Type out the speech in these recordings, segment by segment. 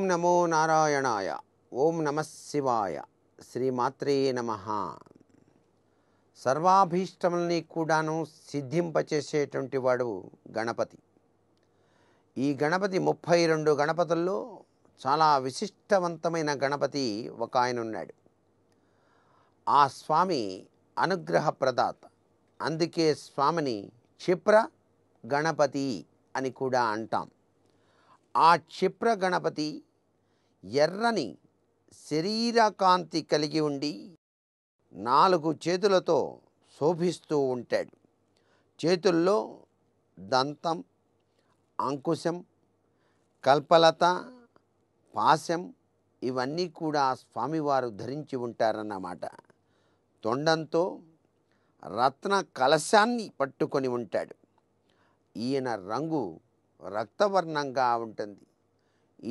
ఓం నమో నారాయణాయ ఓం నమశివాయ శ్రీమాత్రే నమ సర్వాభీష్టముల్ని కూడాను సిద్ధింపచేసేటువంటి వాడు గణపతి ఈ గణపతి ముప్పై రెండు గణపతుల్లో చాలా విశిష్టవంతమైన గణపతి ఒక ఆయన ఉన్నాడు ఆ స్వామి అనుగ్రహ ప్రదాత అందుకే స్వామిని క్షిప్ర గణపతి అని కూడా అంటాం ఆ క్షిప్ర గణపతి ఎర్రని శరీరకాంతి కలిగి ఉండి నాలుగు చేతులతో శోభిస్తూ ఉంటాడు చేతుల్లో దంతం అంకుశం కల్పలత పాశం ఇవన్నీ కూడా స్వామివారు ధరించి ఉంటారన్నమాట తొండంతో రత్న కలశాన్ని పట్టుకొని ఉంటాడు ఈయన రంగు రక్తవర్ణంగా ఉంటుంది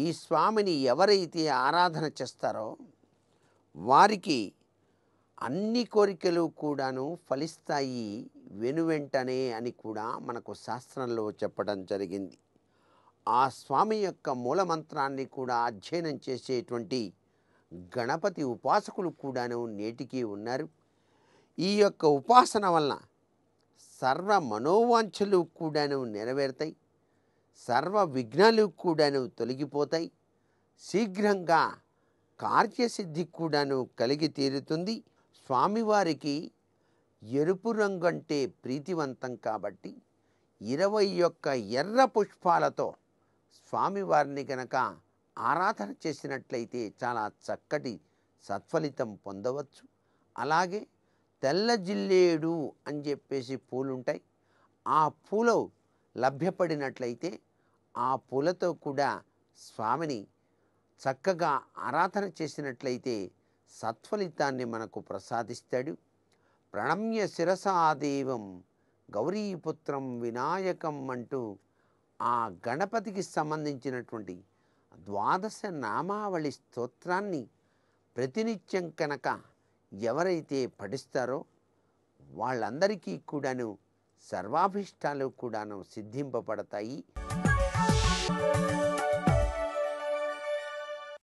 ఈ స్వామిని ఎవరైతే ఆరాధన చేస్తారో వారికి అన్ని కోరికలు కూడాను ఫలిస్తాయి వెనువెంటనే అని కూడా మనకు శాస్త్రంలో చెప్పడం జరిగింది ఆ స్వామి యొక్క మూలమంత్రాన్ని కూడా అధ్యయనం చేసేటువంటి గణపతి ఉపాసకులు కూడాను నేటికీ ఉన్నారు ఈ యొక్క ఉపాసన వలన సర్వ మనోవాంఛలు కూడాను నెరవేరుతాయి సర్వ విఘ్నాలు కూడాను తొలగిపోతాయి శీఘ్రంగా కార్యసిద్ధి కూడాను కలిగి తీరుతుంది స్వామివారికి ఎరుపు రంగు అంటే ప్రీతివంతం కాబట్టి ఇరవై యొక్క ఎర్ర పుష్పాలతో స్వామివారిని గనక ఆరాధన చేసినట్లయితే చాలా చక్కటి సత్ఫలితం పొందవచ్చు అలాగే తెల్ల జిల్లేడు అని చెప్పేసి పూలుంటాయి ఆ పూలు లభ్యపడినట్లయితే ఆ పూలతో కూడా స్వామిని చక్కగా ఆరాధన చేసినట్లయితే సత్ఫలితాన్ని మనకు ప్రసాదిస్తాడు ప్రణమ్య శిరసాదేవం గౌరీపుత్రం వినాయకం అంటూ ఆ గణపతికి సంబంధించినటువంటి ద్వాదశ నామావళి స్తోత్రాన్ని ప్రతినిత్యం కనుక ఎవరైతే పఠిస్తారో వాళ్ళందరికీ కూడాను సర్వాభిష్టాలు కూడాను సిద్ధింపబడతాయి